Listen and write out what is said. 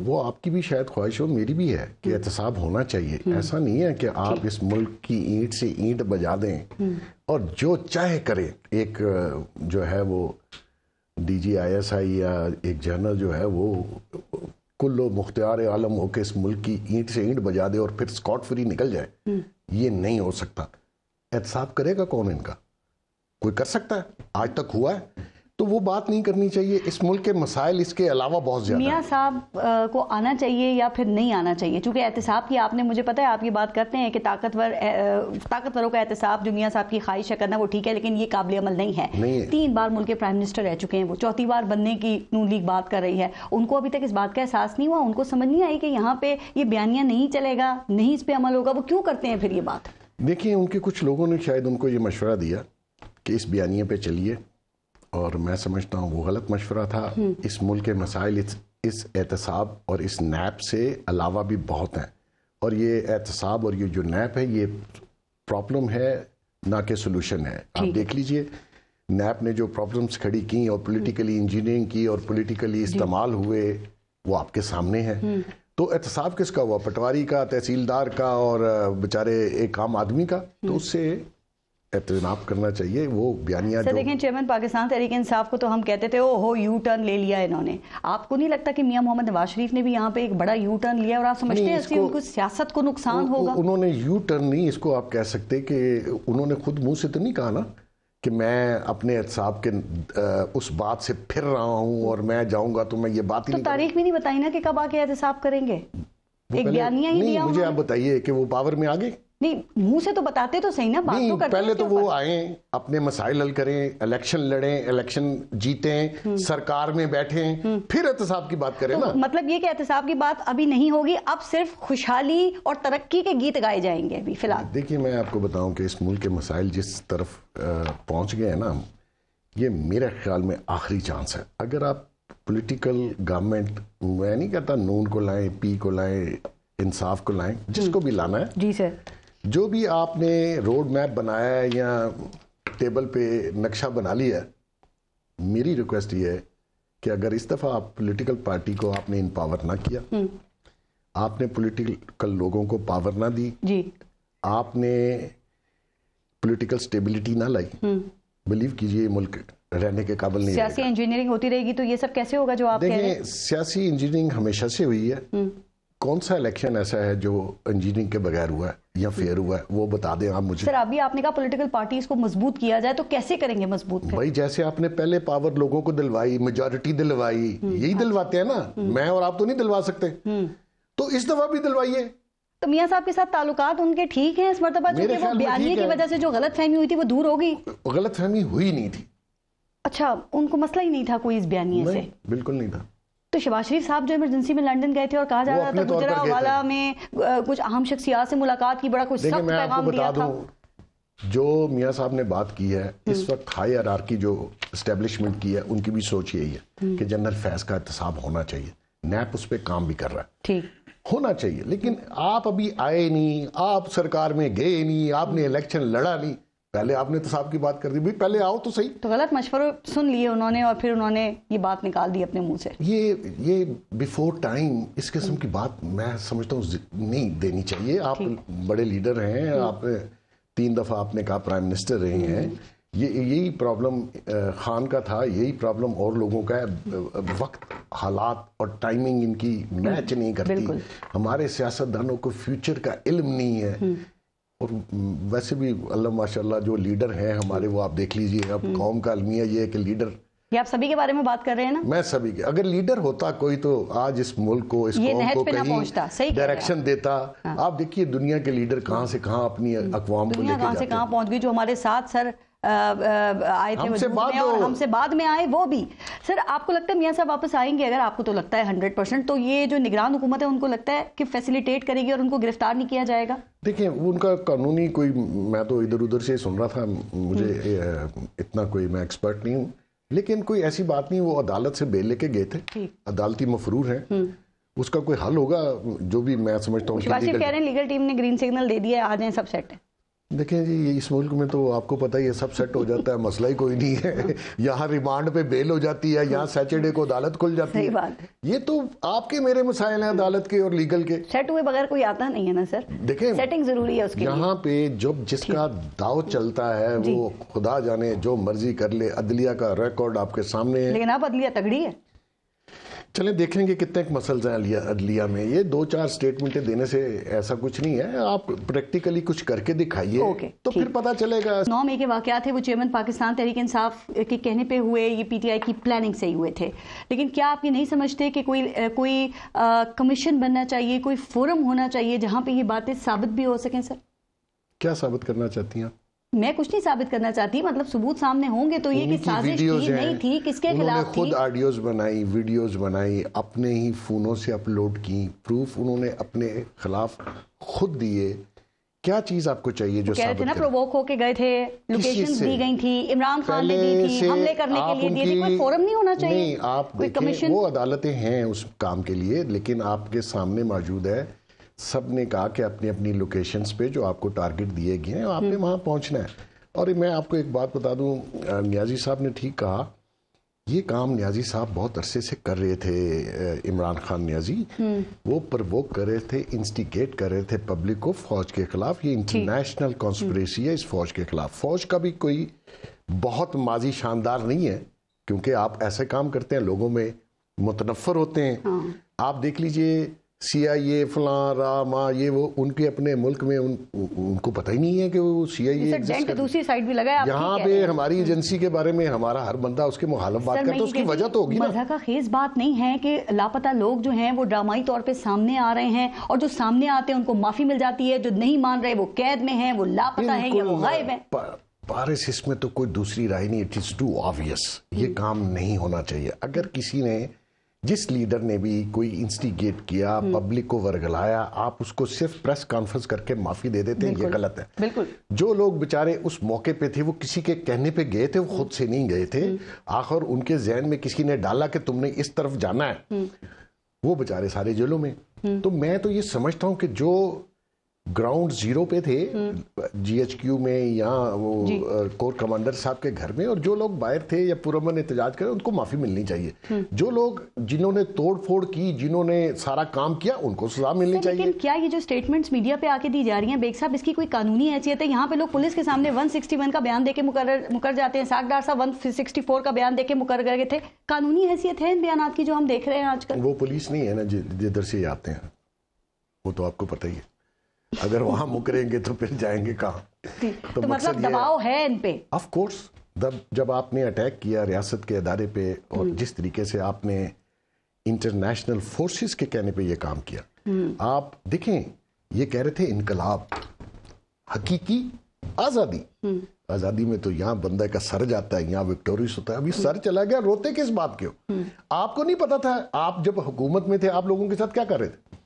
वो आपकी भी शायद ख्वाहिश हो मेरी भी है कि एहतसाब होना चाहिए हम्म। ऐसा नहीं है कि आप इस मुल्क की ईंट से ईंट बजा दें हम्म। और जो चाहे करें एक जो है वो D G I S I या एक जनरल जो है वो कुल्लो मुख्तियार आलम हो के इस मुल्क की ईंट से ईंट बजा दे और फिर स्कॉट फ्री निकल जाए हम्म। ये नहीं हो सकता एहतसाब करेगा कौन इनका कोई कर सकता है आज तक हुआ है तो वो बात नहीं करनी चाहिए इस मुल्क के मसाइल इसके अलावा बहुत ज़्यादा मियाँ साहब को आना चाहिए या फिर नहीं आना चाहिए चूंकि एहतसाब की आपने मुझे पता है आप ये बात करते हैं कि ताकतवर ताकतवरों का एहतसाब जो मियाँ साहब की ख्वाहिश है करना वो ठीक है लेकिन ये काबिल अमल नहीं है नहीं है। तीन बार मुल्क के प्राइम मिनिस्टर रह चुके हैं वो चौथी बार बनने की नून लीग बात कर रही है उनको अभी तक इस बात का एहसास नहीं हुआ उनको समझ नहीं आई कि यहाँ पे ये बयानिया नहीं चलेगा नहीं इस पर अमल होगा वो क्यों करते हैं फिर ये बात देखिए उनके कुछ लोगों ने शायद उनको ये मशवरा दिया कि इस बयानिया पे चलिए और मैं समझता हूँ वो गलत मशवरा था हम्म। इस मुल्क के मसाइल इस, इस एहतसाब और इस नैप से अलावा भी बहुत हैं और ये एहतसाब और ये जो नैप है ये प्रॉब्लम है ना कि सोल्यूशन है आप देख लीजिए नैप ने जो प्रॉब्लम्स खड़ी की और पॉलिटिकली हम्म। इंजीनियरिंग की और पॉलिटिकली इस्तेमाल हुए वो आपके सामने हैं हम्म। तो एहतसाब किसका हुआ पटवारी का तहसीलदार का और बेचारे एक आम आदमी का तो उससे एतनाब करना चाहिए वो बयानिया जो... देखें चेयरमैन पाकिस्तान तहरीक इंसाफ को तो हम कहते थे ओ हो यू टर्न ले लिया इन्होंने आपको नहीं लगता कि मियां मोहम्मद नवाज शरीफ ने भी यहाँ पे एक बड़ा यू टर्न लिया और आप समझते हैं इसको उनको सियासत को नुकसान होगा उन्होंने यू टर्न नहीं इसको आप कह सकते कि उन्होंने खुद मुँह से तो नहीं कहा ना कि मैं अपने एहसाब के उस बात से फिर रहा हूँ और मैं जाऊँगा तो मैं ये बात ही तो तारीख भी नहीं बताई ना कि कब आके एहतसाब करेंगे एक बयानिया ही मुझे आप बताइए कि वो पावर में आ गए नहीं मुंह से तो बताते तो सही ना बात तो करते पहले तो वो आए अपने मसाइल हल करें इलेक्शन लड़े इलेक्शन जीते सरकार में बैठे हम्म। फिर एहतसाब की बात करें तो ना मतलब ये कि एहतसाब की बात अभी नहीं होगी अब सिर्फ खुशहाली और तरक्की के गीत गाए जाएंगे अभी फिलहाल देखिए मैं आपको बताऊं कि इस मुल्क के मसाइल जिस तरफ पहुंच गए हैं ना ये मेरे ख्याल में आखिरी चांस है अगर आप पॉलिटिकल गवर्नमेंट मैं नहीं कहता नून को लाएं पी को लाएं इंसाफ को लाएं जिसको हम्म। भी लाना है जी सर जो भी आपने रोड मैप बनाया है या टेबल पे नक्शा बना लिया मेरी रिक्वेस्ट ये है कि अगर इस दफ़ा आप पॉलिटिकल पार्टी को आपने इम्पावर ना किया हम्म। आपने पॉलिटिकल लोगों को पावर ना दी जी आपने पॉलिटिकल स्टेबिलिटी ना लाई बिलीव हम्म। कीजिए मुल्क रहने के काबिल नहीं सियासी इंजीनियरिंग होती रहेगी तो ये सब कैसे होगा जो आप देखें सियासी इंजीनियरिंग हमेशा से हुई है हम्म। कौन सा इलेक्शन ऐसा है जो इंजीनियरिंग के बगैर हुआ है या फेयर हम्म। हुआ है वो बता दें आप मुझे सर अभी आपने कहा पॉलिटिकल पार्टीज को मजबूत किया जाए तो कैसे करेंगे मजबूत भाई जैसे आपने पहले पावर लोगों को दिलवाई मेजोरिटी दिलवाई हम्म। यही हाँ। दिलवाते हैं ना हम्म। मैं और आप तो नहीं दिलवा सकते तो इस दफा भी दिलवाइए तो मियाँ साहब के साथ ताल्लुकात उनके ठीक हैं इस मरतबा वो बयानी की वजह से जो गलत फहमी हुई थी वो दूर होगी गलत फहमी हुई नहीं थी अच्छा उनको मसला ही नहीं था कोई इस बयानी से बिल्कुल नहीं था तो शबाज शरीफ साहब जो इमरजेंसी में लंदन गए थे और कहा जा रहा था गुजरा वाला में कुछ अहम शख्सियात से मुलाकात की बड़ा कुछ सख्त पैगाम दिया था जो मियाँ साहब ने बात की है हम्म। इस वक्त हाई आर की जो इस्टेब्लिशमेंट की है उनकी भी सोच यही है हम्म। कि जनरल फैज का एहतसाब होना चाहिए नैप उस पर काम भी कर रहा है ठीक होना चाहिए लेकिन आप अभी आए नहीं आप सरकार में गए नहीं आपने इलेक्शन हम्म। लड़ा नहीं पहले आपने तो साहब की बात कर दी भाई पहले आओ तो सही तो गलत मशवरे सुन लिए उन्होंने और फिर उन्होंने ये बात निकाल दी अपने मुंह से ये ये बिफोर टाइम इस किस्म की बात मैं समझता हूँ नहीं देनी चाहिए आप बड़े लीडर हैं हम्म। आप तीन दफ़ा आपने कहा प्राइम मिनिस्टर रहे हैं हम्म। ये यही प्रॉब्लम खान का था यही प्रॉब्लम और लोगों का है वक्त हालात और टाइमिंग इनकी मैच हम्म। नहीं करती हमारे सियासतदानों को फ्यूचर का इल्म नहीं है और वैसे भी अल्लाह माशाल्लाह जो लीडर हैं हमारे वो आप देख लीजिए अब हम्म। कौम का अलमिया ये है कि लीडर ये आप सभी के बारे में बात कर रहे हैं ना मैं सभी के अगर लीडर होता कोई तो आज इस मुल्क को इस कौम को कहीं डायरेक्शन देता हाँ। आप देखिए दुनिया के लीडर कहाँ से कहाँ अपनी हम्म। अकवाम को लेकर कहाँ पहुंच गई जो हमारे साथ सर आए थे हमसे बाद, और हमसे बाद में आए वो भी सर आपको लगता है मियाँ साहब वापस आएंगे अगर आपको तो लगता है हंड्रेड परसेंट तो ये जो निगरान हुकूमत है उनको लगता है कि फैसिलिटेट करेगी और उनको गिरफ्तार नहीं किया जाएगा देखिए उनका कानूनी कोई मैं तो इधर उधर से सुन रहा था मुझे हम्म। इतना कोई मैं एक्सपर्ट नहीं हूँ लेकिन कोई ऐसी बात नहीं वो अदालत से बेल लेके गए थे अदालती मफरूर है हम्म। उसका कोई हल होगा जो भी मैं समझता हूँ लीगल टीम ने ग्रीन सिग्नल दे दिया आ जाए सब सेट है देखिए जी इस मुल्क में तो आपको पता ही है सब सेट हो जाता है मसला ही कोई नहीं है यहाँ रिमांड पे बेल हो जाती है यहाँ सैटरडे को अदालत खुल जाती सही है बात। ये तो आपके मेरे मसाइल हैं अदालत के और लीगल के सेट हुए बगैर कोई आता नहीं है ना सर देखिए सेटिंग जरूरी है उसकी यहाँ पे जब जिसका दाव चलता है वो खुदा जाने जो मर्जी कर ले अदलिया का रिकॉर्ड आपके सामने है लेकिन आप अदलिया तगड़ी है चले देखेंगे कितने मसल्स हैं अलिया अदलिया में ये दो चार स्टेटमेंटें देने से ऐसा कुछ नहीं है आप प्रैक्टिकली कुछ करके दिखाइए okay, तो फिर पता चलेगा नौ मई के वाक़ थे वो चेयरमैन पाकिस्तान तहरीक इंसाफ के कहने पे हुए ये पीटीआई की प्लानिंग से ही हुए थे लेकिन क्या आप ये नहीं समझते कि कोई कोई कमीशन बनना चाहिए कोई फोरम होना चाहिए जहाँ पर ये बातें साबित भी हो सकें सर क्या साबित करना चाहती हैं आप मैं कुछ नहीं साबित करना चाहती मतलब सबूत सामने होंगे तो ये कि साजिश थी नहीं थी किसके खिलाफ थी खुद ऑडियोज बनाई वीडियोज बनाई अपने ही फोनों से अपलोड की प्रूफ उन्होंने अपने खिलाफ खुद दिए क्या चीज आपको चाहिए जो कह रहे थे ना प्रोवोक होके गए थे लोकेशन दी गई थी इमरान खान ने दी थी हमले करने के लिए दी थी कोई फोरम नहीं होना चाहिए नहीं आप कोई कमीशन वो अदालतें हैं उस काम के लिए लेकिन आपके सामने मौजूद है सब ने कहा कि अपनी अपनी लोकेशंस पे जो आपको टारगेट दिए गए हैं आपने हम्म। वहाँ पहुँचना है और मैं आपको एक बात बता दूँ न्याजी साहब ने ठीक कहा ये काम न्याजी साहब बहुत अरसे से कर रहे थे इमरान खान न्याजी हम्म। वो प्रवोक कर रहे थे इंस्टिगेट कर रहे थे पब्लिक को फौज के खिलाफ ये इंटरनेशनल कॉन्स्परेसी हम्म। है इस फौज के खिलाफ फौज का भी कोई बहुत माजी शानदार नहीं है क्योंकि आप ऐसे काम करते हैं लोगों में मुतनफर होते हैं हाँ। आप देख लीजिए सिया ये फलां रा माँ ये वो उनके अपने मुल्क में उन, उनको पता ही नहीं है कि वो सिया ये दूसरी साइड भी लगा है यहाँ पे हमारी एजेंसी हम्म। के बारे में हमारा हर बंदा उसके मुखालफ बात करता है उसकी वजह तो होगी मजा का खेज बात नहीं है कि लापता लोग जो हैं वो ड्रामाई तौर पर सामने आ रहे हैं और जो सामने आते हैं उनको माफी मिल जाती है जो नहीं मान रहे वो कैद में है वो लापता है या वो गायब है पारिस इसमें तो कोई दूसरी राय नहीं इट इज़ टू ऑबियस ये हम्म। काम नहीं होना चाहिए अगर किसी ने जिस लीडर ने भी कोई इंस्टिगेट किया पब्लिक हम्म। को वर्गलाया आप उसको सिर्फ प्रेस कॉन्फ्रेंस करके माफी दे देते हैं ये गलत है बिल्कुल जो लोग बेचारे उस मौके पे थे वो किसी के कहने पे गए थे वो खुद से नहीं गए थे हम्म। आखिर उनके जहन में किसी ने डाला कि तुमने इस तरफ जाना है हम्म। वो बेचारे सारे जेलों में तो मैं तो ये समझता हूँ कि जो ग्राउंड जीरो पे थे जीएचक्यू हम्म। में या वो कोर कमांडर साहब के घर में और जो लोग बाहर थे या पुरमन एहतजाज करें उनको माफी मिलनी चाहिए हम्म। जो लोग जिन्होंने तोड़फोड़ की जिन्होंने सारा काम किया उनको सजा मिलनी चाहिए लेकिन क्या ये जो स्टेटमेंट्स मीडिया पे आके दी जा रही हैं बेग साहब इसकी कोई कानूनी हैसियत है यहाँ पे लोग पुलिस के सामने वन का बयान देकर मुकर मुकर जाते हैं सागदार साहब 164 का बयान देकर मुकर गए थे कानूनी हैसियत है इन बयान की जो हम देख रहे हैं आजकल वो पुलिस नहीं है ना जिधर से आते हैं वो तो आपको पता ही है अगर वहां मुकरेंगे तो फिर जाएंगे कहा तो, तो मतलब दबाव है इन पे ऑफ कोर्स जब आपने अटैक किया रियासत के अदारे पे और हम्म। जिस तरीके से आपने इंटरनेशनल फोर्सेस के कहने पे ये काम किया हम्म। आप देखें ये कह रहे थे इनकलाब हकीकी आज़ादी हम्म। आज़ादी में तो यहाँ बंदा का सर जाता है यहाँ विक्टोरियस होता है अभी सर चला गया रोते किस बात के हो आपको नहीं पता था आप जब हुकूमत में थे आप लोगों के साथ क्या कर रहे थे